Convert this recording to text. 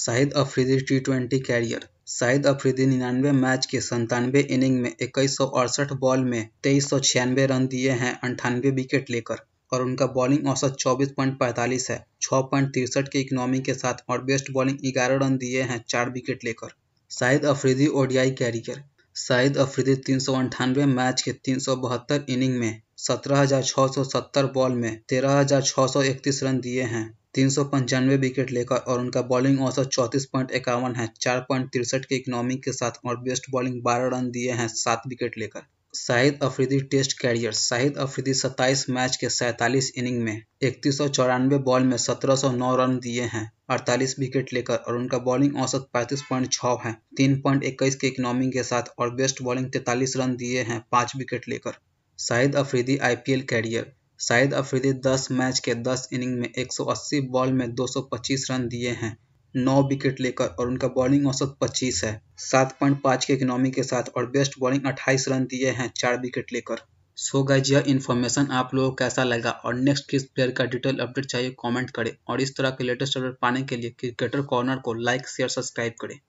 Shahid Afridi T twenty career Shahid Afridi निन्यानवे match के संतानवे इनिंग में इक्कीस बॉल में तेईस रन दिए हैं अंठानवे विकेट लेकर और उनका बॉलिंग औसत 24.45 है छः पॉइंट तिरसठ की इकोनॉमी के साथ और बेस्ट बॉलिंग ग्यारह रन दिए हैं चार विकेट लेकर शाहिद अफरीदी ओडीआई कैरियर शाहिद अफरीदी तीन सौ अंठानवे मैच के तीन सौ बहत्तर इनिंग में सत्रह हजार छः सौ सत्तर बॉल में तेरह हजार छः सौ इकतीस रन दिए हैं तीन सौ पंचानवे विकेट लेकर और उनका बॉलिंग औसत चौंतीस पॉइंट इक्यावन है चार पॉइंट तिरसठ के इकनॉमी के साथ और बेस्ट बॉलिंग बारह रन दिए हैं सात विकेट लेकर Shahid Afridi test career Shahid Afridi 27 match के 47 इनिंग में इकतीस बॉल में 1709 रन दिए हैं 48 विकेट लेकर और उनका बॉलिंग औसत 35.6 है तीन पॉइंट इक्कीस के इकनॉमी के साथ और बेस्ट बॉलिंग तैतालीस रन दिए हैं पाँच विकेट लेकर Shahid Afridi IPL career Shahid Afridi 10 match के 10 इनिंग में 180 बॉल में 225 रन दिए हैं नौ विकेट लेकर और उनका बॉलिंग औसत 25 है 7.5 के इकोनॉमी के साथ और बेस्ट बॉलिंग 28 रन दिए हैं चार विकेट लेकर सो गाइज यह इन्फॉर्मेशन आप लोगों को कैसा लगा और नेक्स्ट किस प्लेयर का डिटेल अपडेट चाहिए कमेंट करें और इस तरह के लेटेस्ट अपडेट पाने के लिए क्रिकेटर कॉर्नर को लाइक शेयर सब्सक्राइब करें